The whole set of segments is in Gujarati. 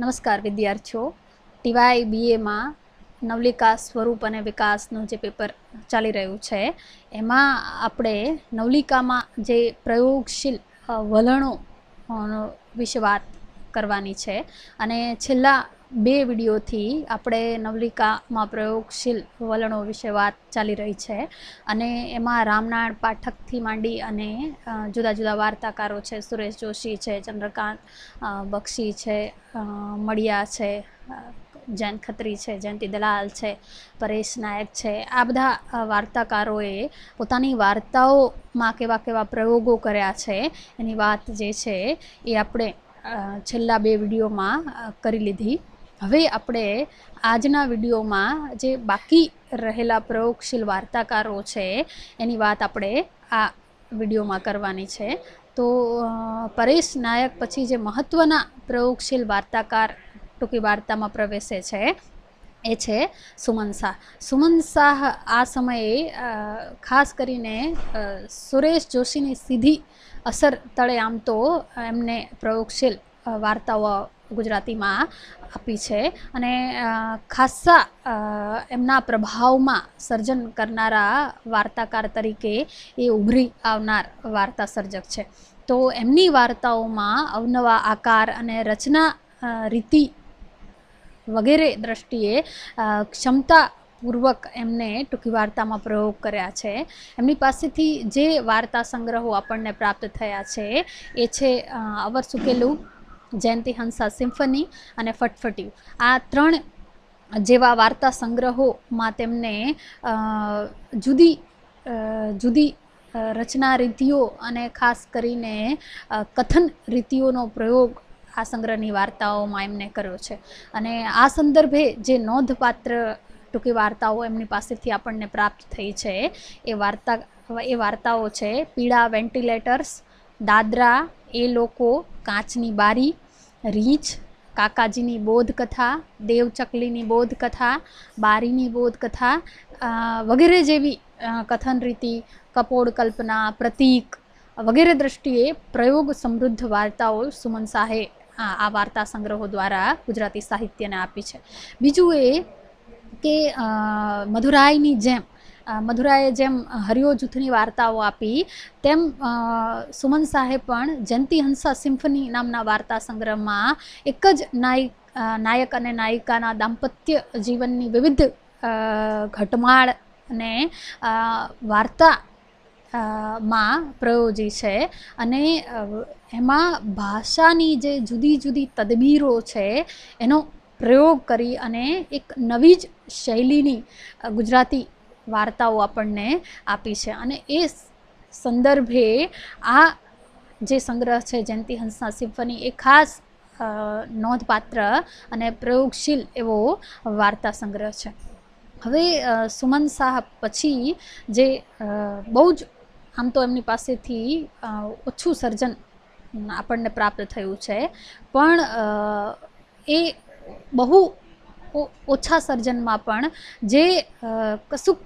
નમસ્કાર વિદ્યાર્થીઓ ટીવાય બીએમાં નવલિકા સ્વરૂપ અને વિકાસનું જે પેપર ચાલી રહ્યું છે એમાં આપણે નવલિકામાં જે પ્રયોગશીલ વલણો વિશે વાત કરવાની છે અને છેલ્લા બે વિડીયોથી આપણે નવલિકામાં પ્રયોગશીલ વલણો વિશે વાત ચાલી રહી છે અને એમાં રામનારાયણ પાઠકથી માંડી અને જુદા જુદા વાર્તાકારો છે સુરેશ જોશી છે ચંદ્રકાંત બક્ષી છે મડિયા છે જૈન ખત્રી છે જયંતિ દલાલ છે પરેશ નાયક છે આ બધા વાર્તાકારોએ પોતાની વાર્તાઓમાં કેવા કેવા પ્રયોગો કર્યા છે એની વાત જે છે એ આપણે છેલ્લા બે વિડીયોમાં કરી લીધી હવે આપણે આજના વિડીયોમાં જે બાકી રહેલા પ્રયોગશીલ વાર્તાકારો છે એની વાત આપણે આ વિડીયોમાં કરવાની છે તો પરેશ નાયક પછી જે મહત્ત્વના પ્રયોગશીલ વાર્તાકાર ટૂંકી વાર્તામાં પ્રવેશે છે એ છે સુમન શાહ સુમન શાહ આ સમયે ખાસ કરીને સુરેશ જોશીની સીધી અસર તળે આમ તો એમને પ્રયોગશીલ વાર્તાઓ ગુજરાતીમાં આપી છે અને ખાસ્સા એમના પ્રભાવમાં સર્જન કરનારા વાર્તાકાર તરીકે એ ઉભરી આવનાર વાર્તા સર્જક છે તો એમની વાર્તાઓમાં અવનવા આકાર અને રચના રીતિ વગેરે દ્રષ્ટિએ ક્ષમતા પૂર્વક એમને ટૂંકી વાર્તામાં પ્રયોગ કર્યા છે એમની પાસેથી જે વાર્તા સંગ્રહો આપણને પ્રાપ્ત થયા છે એ છે અવર સુકેલું જયંતિ હંસા સિમ્ફની અને ફટફટ્યું આ ત્રણ જેવા વાર્તા સંગ્રહોમાં તેમને જુદી જુદી રચના રીતિઓ અને ખાસ કરીને કથન રીતિઓનો પ્રયોગ આ સંગ્રહની વાર્તાઓમાં એમને કર્યો છે અને આ સંદર્ભે જે નોંધપાત્ર ટૂંકી વાર્તાઓ એમની પાસેથી આપણને પ્રાપ્ત થઈ છે એ વાર્તા એ વાર્તાઓ છે પીળા વેન્ટિલેટર્સ દાદરા એ લોકો કાચની બારી રીંછ કાકાજીની બોધકથા દેવચકલીની બોધકથા બારીની બોધકથા વગેરે જેવી કથન રીતિ કપોળ કલ્પના પ્રતીક વગેરે દ્રષ્ટિએ પ્રયોગ સમૃદ્ધ વાર્તાઓ સુમન શાહે આ વાર્તા સંગ્રહો દ્વારા ગુજરાતી સાહિત્યને આપી છે બીજું એ કે મધુરાઈની જેમ મધુરાએ જેમ હરિયો જૂથની વાર્તાઓ આપી તેમ સુમન શાહે પણ જંતી હંસા સિમ્ફની નામના વાર્તા સંગ્રહમાં એક જ નાયક નાયક અને નાયિકાના દાંપત્ય જીવનની વિવિધ ઘટમાળ અને વાર્તા માં પ્રયોજી છે અને એમાં ભાષાની જે જુદી જુદી તદબીરો છે એનો પ્રયોગ કરી અને એક નવી જ શૈલીની ગુજરાતી વાર્તાઓ આપણને આપી છે અને એ સંદર્ભે આ જે સંગ્રહ છે જયંતિ હંસના સિમ્ફની એ ખાસ નોંધપાત્ર અને પ્રયોગશીલ એવો વાર્તા સંગ્રહ છે હવે સુમન શાહ પછી જે બહુ જ આમ તો એમની પાસેથી ઓછું સર્જન આપણને પ્રાપ્ત થયું છે પણ એ બહુ ઓછા સર્જનમાં પણ જે કશુંક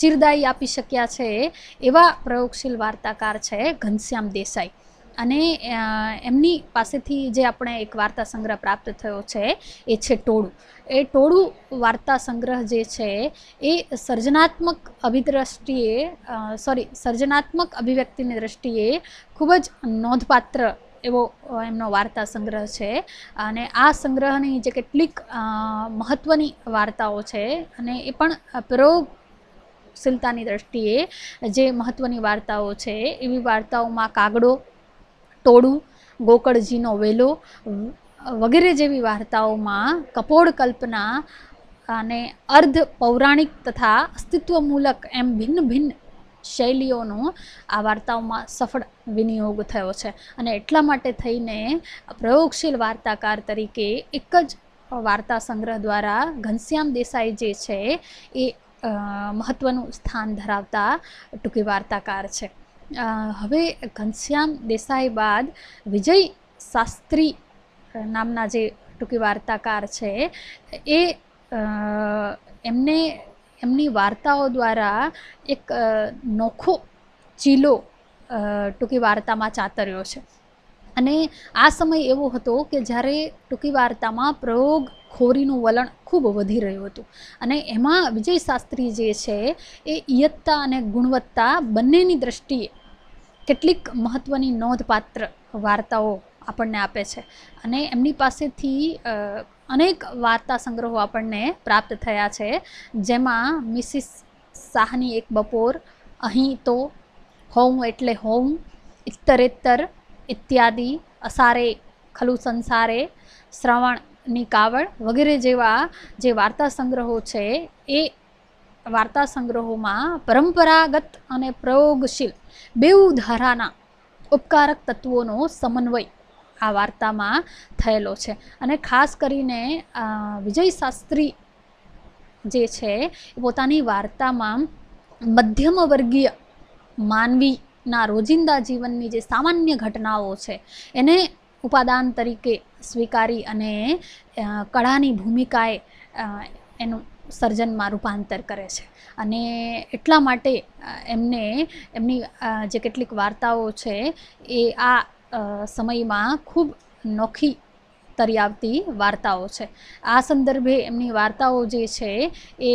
ચિરદાયી આપી શક્યા છે એવા પ્રયોગશીલ વાર્તાકાર છે ઘનશ્યામ દેસાઈ અને એમની પાસેથી જે આપણે એક વાર્તા સંગ્રહ પ્રાપ્ત થયો છે એ છે ટોળું એ ટોળું વાર્તા સંગ્રહ જે છે એ સર્જનાત્મક અભિદ્રષ્ટિએ સોરી સર્જનાત્મક અભિવ્યક્તિની દ્રષ્ટિએ ખૂબ જ નોંધપાત્ર એવો એમનો વાર્તા સંગ્રહ છે અને આ સંગ્રહની જે કેટલીક મહત્ત્વની વાર્તાઓ છે અને એ પણ પ્રયોગ શીલતાની દ્રષ્ટિએ જે મહત્ત્વની વાર્તાઓ છે એવી વાર્તાઓમાં કાગડો ટોળું ગોકળજીનો વેલો વગેરે જેવી વાર્તાઓમાં કપોળ કલ્પના અને અર્ધ પૌરાણિક તથા અસ્તિત્વમૂલક એમ ભિન્ન ભિન્ન શૈલીઓનો આ વાર્તાઓમાં સફળ વિનિયોગ થયો છે અને એટલા માટે થઈને પ્રયોગશીલ વાર્તાકાર તરીકે એક જ વાર્તા સંગ્રહ દ્વારા ઘનશ્યામ દેસાઈ જે છે એ મહત્ત્વનું સ્થાન ધરાવતા ટૂંકી વાર્તાકાર છે હવે ઘનશ્યામ દેસાઈ બાદ વિજય શાસ્ત્રી નામના જે ટૂંકી વાર્તાકાર છે એ એમને એમની વાર્તાઓ દ્વારા એક નોખો ચીલો ટૂંકી વાર્તામાં ચાતર્યો છે અને આ સમય એવો હતો કે જ્યારે ટૂંકી વાર્તામાં પ્રયોગ ખોરીનું વલણ ખૂબ વધી રહ્યું હતું અને એમાં વિજય શાસ્ત્રી જે છે એ ઇયત્તા અને ગુણવત્તા બંનેની દ્રષ્ટિએ કેટલીક મહત્ત્વની નોંધપાત્ર વાર્તાઓ આપણને આપે છે અને એમની પાસેથી અનેક વાર્તા સંગ્રહો આપણને પ્રાપ્ત થયા છે જેમાં મિસિસ શાહની એક બપોર અહીં તો હોઉં એટલે હોઉં ઇત્તરેત્તર ઇત્યાદિ અસારે ખલુ સંસારે શ્રવણ ની કાવડ વગેરે જેવા જે વાર્તા સંગ્રહો છે એ વાર્તા સંગ્રહોમાં પરંપરાગત અને પ્રયોગશીલ બેઉ ધારાના ઉપકારક તત્વોનો સમન્વય આ વાર્તામાં થયેલો છે અને ખાસ કરીને વિજય શાસ્ત્રી જે છે એ પોતાની વાર્તામાં મધ્યમ વર્ગીય માનવીના રોજિંદા જીવનની જે સામાન્ય ઘટનાઓ છે એને ઉપાદાન તરીકે સ્વીકારી અને કળાની ભૂમિકાએ એનું સર્જનમાં રૂપાંતર કરે છે અને એટલા માટે એમને એમની જે કેટલીક વાર્તાઓ છે એ આ સમયમાં ખૂબ નોખી તરી આવતી વાર્તાઓ છે આ સંદર્ભે એમની વાર્તાઓ જે છે એ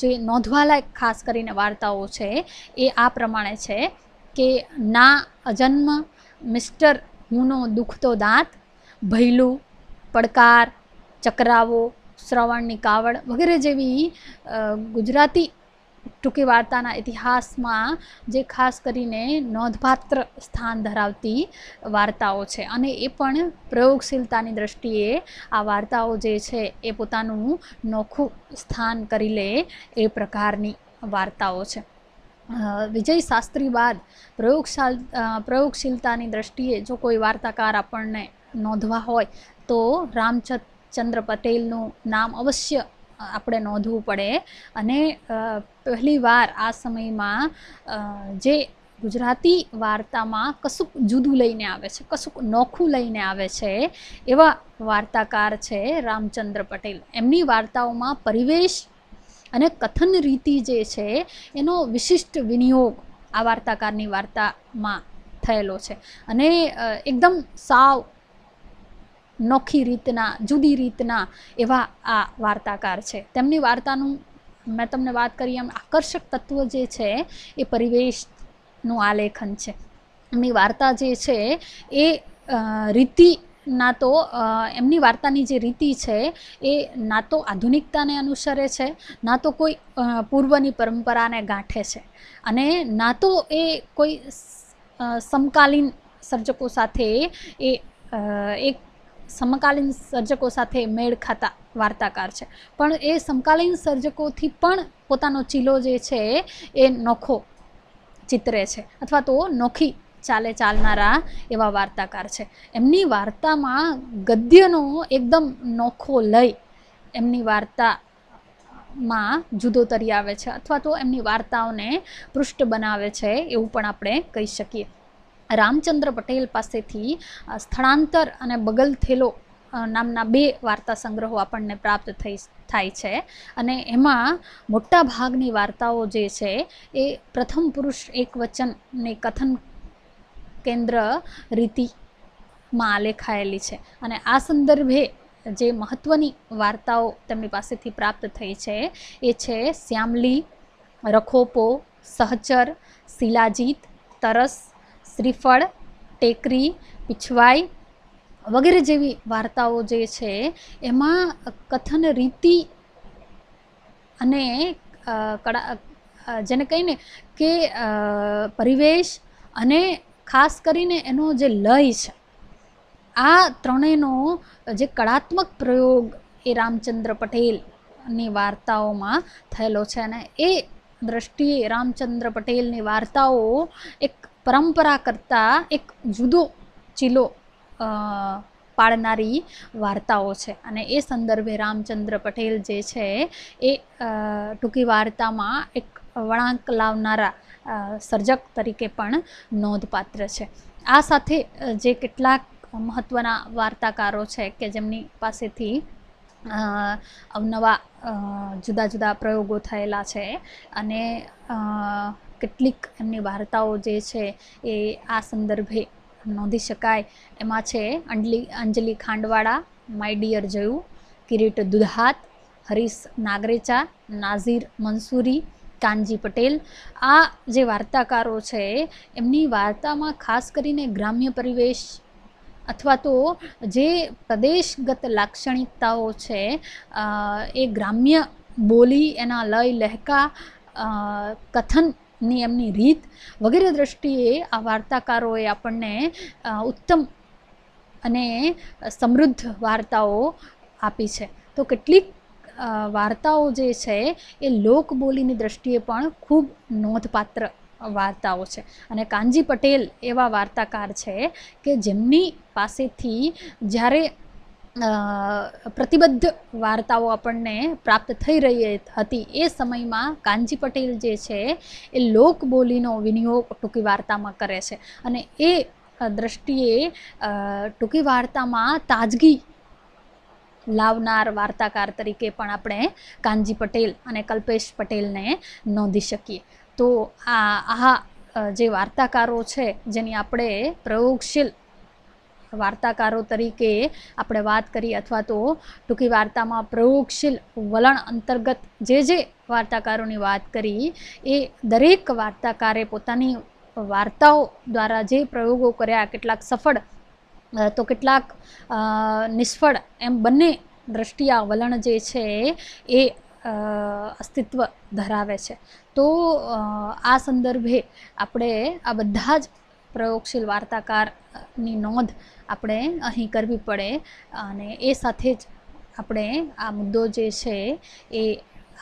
જે નોંધવાલાયક ખાસ કરીને વાર્તાઓ છે એ આ પ્રમાણે છે કે ના અજન્મ મિસ્ટર હુંનો દુખતો દાંત ભૈલું પડકાર ચક્રાવો શ્રવણની કાવડ વગેરે જેવી ગુજરાતી ટૂંકી વાર્તાના ઇતિહાસમાં જે ખાસ કરીને નોંધપાત્ર સ્થાન ધરાવતી વાર્તાઓ છે અને એ પણ પ્રયોગશીલતાની દ્રષ્ટિએ આ વાર્તાઓ જે છે એ પોતાનું નોખું સ્થાન કરી લે એ પ્રકારની વાર્તાઓ છે વિજય શાસ્ત્રી બાદ પ્રયોગશાલ પ્રયોગશીલતાની દ્રષ્ટિએ જો કોઈ વાર્તાકાર આપણને નોંધવા હોય તો રામચંદ્ર પટેલનું નામ અવશ્ય આપણે નોંધવું પડે અને પહેલીવાર આ સમયમાં જે ગુજરાતી વાર્તામાં કશુંક જુદું લઈને આવે છે કશુંક નોખું લઈને આવે છે એવા વાર્તાકાર છે રામચંદ્ર પટેલ એમની વાર્તાઓમાં પરિવેશ અને કથન રીતિ જે છે એનો વિશિષ્ટ વિનિયોગ આ વાર્તાકારની વાર્તામાં થયેલો છે અને એકદમ સાવ નોખી રીતના જુદી રીતના એવા આ વાર્તાકાર છે તેમની વાર્તાનું મેં તમને વાત કરી એમ આકર્ષક તત્વ જે છે એ પરિવેશનું આલેખન છે એમની વાર્તા જે છે એ રીતિ ના તો એમની વાર્તાની જે રીતિ છે એ ના તો આધુનિકતાને અનુસરે છે ના તો કોઈ પૂર્વની પરંપરાને ગાંઠે છે અને ના તો એ કોઈ સમકાલીન સર્જકો સાથે એ એક સમકાલીન સર્જકો સાથે મેળ ખાતા વાર્તાકાર છે પણ એ સમકાલીન સર્જકોથી પણ પોતાનો ચીલો જે છે એ નોખો ચિતરે છે અથવા તો નોખી ચાલે ચાલનારા એવા વાર્તાકાર છે એમની વાર્તામાં ગદ્યનો એકદમ નોખો લઈ એમની વાર્તામાં જુદો તરી આવે છે અથવા તો એમની વાર્તાઓને પૃષ્ઠ બનાવે છે એવું પણ આપણે કહી શકીએ રામચંદ્ર પટેલ પાસેથી સ્થળાંતર અને બગલ થેલો નામના બે વાર્તા સંગ્રહો આપણને પ્રાપ્ત થઈ થાય છે અને એમાં મોટા ભાગની વાર્તાઓ જે છે એ પ્રથમ પુરુષ એક વચનને કથન કેન્દ્ર રીતિમાં આલેખાયેલી છે અને આ સંદર્ભે જે મહત્ત્વની વાર્તાઓ તેમની પાસેથી પ્રાપ્ત થઈ છે એ છે શ્યામલી રખોપો સહચર શિલાજીત તરસ શ્રીફળ ટેકરી પીછવાઈ વગેરે જેવી વાર્તાઓ જે છે એમાં કથન રીતિ અને કળા જેને કહીને કે પરિવેશ અને ખાસ કરીને એનો જે લય છે આ ત્રણેયનો જે કળાત્મક પ્રયોગ એ રામચંદ્ર પટેલની વાર્તાઓમાં થયેલો છે અને એ દ્રષ્ટિએ રામચંદ્ર પટેલની વાર્તાઓ એક પરંપરા કરતાં એક જુદો ચીલો પાડનારી વાર્તાઓ છે અને એ સંદર્ભે રામચંદ્ર પટેલ જે છે એ ટૂંકી વાર્તામાં એક વળાંક લાવનારા સર્જક તરીકે પણ નોંધપાત્ર છે આ સાથે જે કેટલાક મહત્ત્વના વાર્તાકારો છે કે જેમની પાસેથી અવનવા જુદા જુદા પ્રયોગો થયેલા છે અને કેટલીક એમની વાર્તાઓ જે છે એ આ સંદર્ભે નોંધી શકાય એમાં છે અંજલી અંજલિ ખાંડવાળા માય ડિયર જયું કિરીટ દુધાત હરીશ નાગરેચા નાઝીર મંસૂરી કાનજી પટેલ આ જે વાર્તાકારો છે એમની વાર્તામાં ખાસ કરીને ગ્રામ્ય પરિવેશ અથવા તો જે પ્રદેશગત લાક્ષણિકતાઓ છે એ ગ્રામ્ય બોલી એના લય લહેકા કથનની એમની રીત વગેરે દ્રષ્ટિએ આ વાર્તાકારોએ આપણને ઉત્તમ અને સમૃદ્ધ વાર્તાઓ આપી છે તો કેટલીક વાર્તાઓ જે છે એ લોકબોલીની દ્રષ્ટિએ પણ ખૂબ નોંધપાત્ર વાર્તાઓ છે અને કાનજી પટેલ એવા વાર્તાકાર છે કે જેમની પાસેથી જ્યારે પ્રતિબદ્ધ વાર્તાઓ આપણને પ્રાપ્ત થઈ રહી હતી એ સમયમાં કાનજી પટેલ જે છે એ લોકબોલીનો વિનિયોગ ટૂંકી વાર્તામાં કરે છે અને એ દ્રષ્ટિએ ટૂંકી વાર્તામાં તાજગી લાવનાર વાર્તાકાર તરીકે પણ આપણે કાનજી પટેલ અને કલ્પેશ પટેલને નોંધી શકીએ તો આ આ જે વાર્તાકારો છે જેની આપણે પ્રયોગશીલ વાર્તાકારો તરીકે આપણે વાત કરી અથવા તો ટૂંકી વાર્તામાં પ્રયોગશીલ વલણ અંતર્ગત જે જે વાર્તાકારોની વાત કરી એ દરેક વાર્તાકારે પોતાની વાર્તાઓ દ્વારા જે પ્રયોગો કર્યા કેટલાક સફળ તો કેટલાક નિષ્ફળ એમ બંને દ્રષ્ટિએ વલણ જે છે એ અસ્તિત્વ ધરાવે છે તો આ સંદર્ભે આપણે આ બધા જ પ્રયોગશીલ વાર્તાકારની નોંધ આપણે અહીં કરવી પડે અને એ સાથે જ આપણે આ મુદ્દો જે છે એ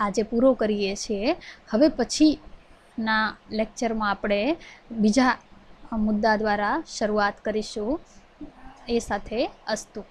આજે પૂરો કરીએ છીએ હવે પછીના લેક્ચરમાં આપણે બીજા મુદ્દા દ્વારા શરૂઆત કરીશું એ સાથે અસ્તુ